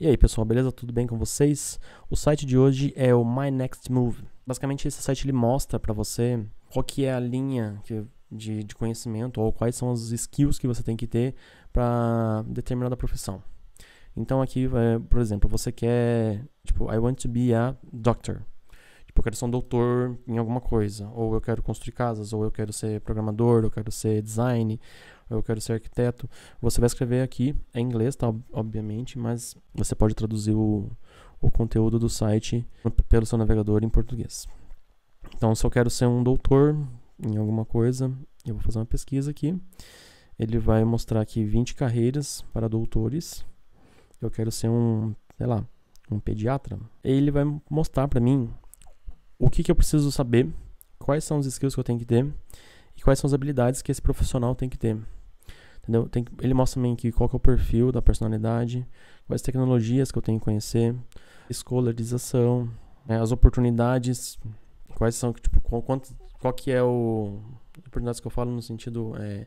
E aí, pessoal, beleza? Tudo bem com vocês? O site de hoje é o My Next Move. Basicamente, esse site ele mostra para você qual que é a linha de, de conhecimento ou quais são as skills que você tem que ter para determinada profissão. Então aqui, é, por exemplo, você quer, tipo, I want to be a doctor. Tipo, eu quero ser um doutor em alguma coisa, ou eu quero construir casas, ou eu quero ser programador, ou eu quero ser design, ou eu quero ser arquiteto. Você vai escrever aqui é em inglês, tá, obviamente, mas você pode traduzir o, o conteúdo do site pelo seu navegador em português. Então, se eu quero ser um doutor em alguma coisa, eu vou fazer uma pesquisa aqui. Ele vai mostrar aqui 20 carreiras para doutores. Eu quero ser um, sei lá, um pediatra. Ele vai mostrar para mim o que, que eu preciso saber, quais são os skills que eu tenho que ter e quais são as habilidades que esse profissional tem que ter. Entendeu? Tem ele mostra também que qual que é o perfil da personalidade, quais tecnologias que eu tenho que conhecer, escolarização, né, as oportunidades, quais são, tipo, qual, quanto, qual que é o... Oportunidades que eu falo no sentido, é,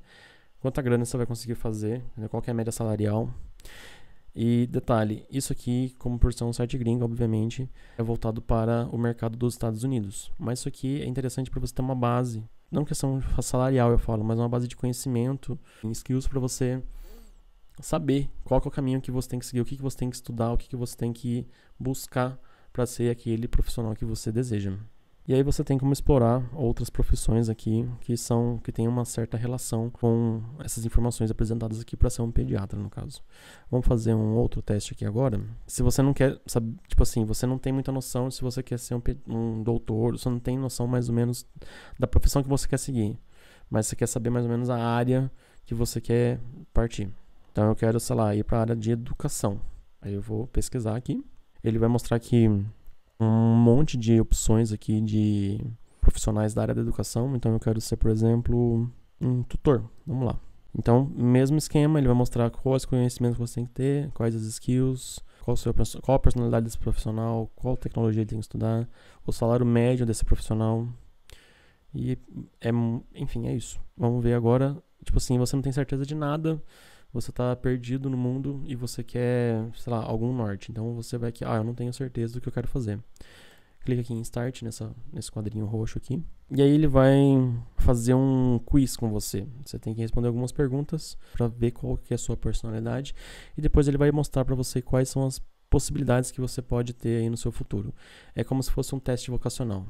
quanta grana você vai conseguir fazer, né, qual que é a média salarial. E detalhe, isso aqui, como por ser um site gringo, obviamente, é voltado para o mercado dos Estados Unidos. Mas isso aqui é interessante para você ter uma base, não questão salarial eu falo, mas uma base de conhecimento, skills para você saber qual é o caminho que você tem que seguir, o que, que você tem que estudar, o que, que você tem que buscar para ser aquele profissional que você deseja. E aí você tem como explorar outras profissões aqui que são que têm uma certa relação com essas informações apresentadas aqui para ser um pediatra, no caso. Vamos fazer um outro teste aqui agora. Se você não quer, sabe, tipo assim, você não tem muita noção se você quer ser um, um doutor, você não tem noção mais ou menos da profissão que você quer seguir, mas você quer saber mais ou menos a área que você quer partir. Então eu quero, sei lá, ir para a área de educação. Aí eu vou pesquisar aqui. Ele vai mostrar que um monte de opções aqui de profissionais da área da educação. Então eu quero ser, por exemplo, um tutor. Vamos lá. Então, mesmo esquema, ele vai mostrar quais conhecimentos você tem que ter, quais as skills, qual, seu, qual a personalidade desse profissional, qual tecnologia ele tem que estudar, o salário médio desse profissional. E, é, enfim, é isso. Vamos ver agora. Tipo assim, você não tem certeza de nada você está perdido no mundo e você quer, sei lá, algum norte. Então você vai aqui, ah, eu não tenho certeza do que eu quero fazer. Clica aqui em Start, nessa, nesse quadrinho roxo aqui. E aí ele vai fazer um quiz com você. Você tem que responder algumas perguntas para ver qual que é a sua personalidade. E depois ele vai mostrar para você quais são as possibilidades que você pode ter aí no seu futuro. É como se fosse um teste vocacional.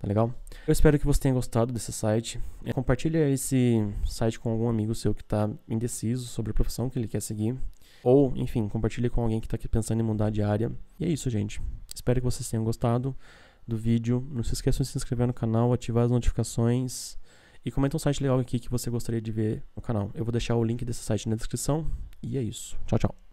Tá legal? Eu espero que você tenha gostado desse site. É, compartilha esse site com algum amigo seu que está indeciso sobre a profissão que ele quer seguir. Ou, enfim, compartilhe com alguém que está pensando em mudar de área. E é isso, gente. Espero que vocês tenham gostado do vídeo. Não se esqueçam de se inscrever no canal, ativar as notificações. E comenta um site legal aqui que você gostaria de ver no canal. Eu vou deixar o link desse site na descrição. E é isso. Tchau, tchau.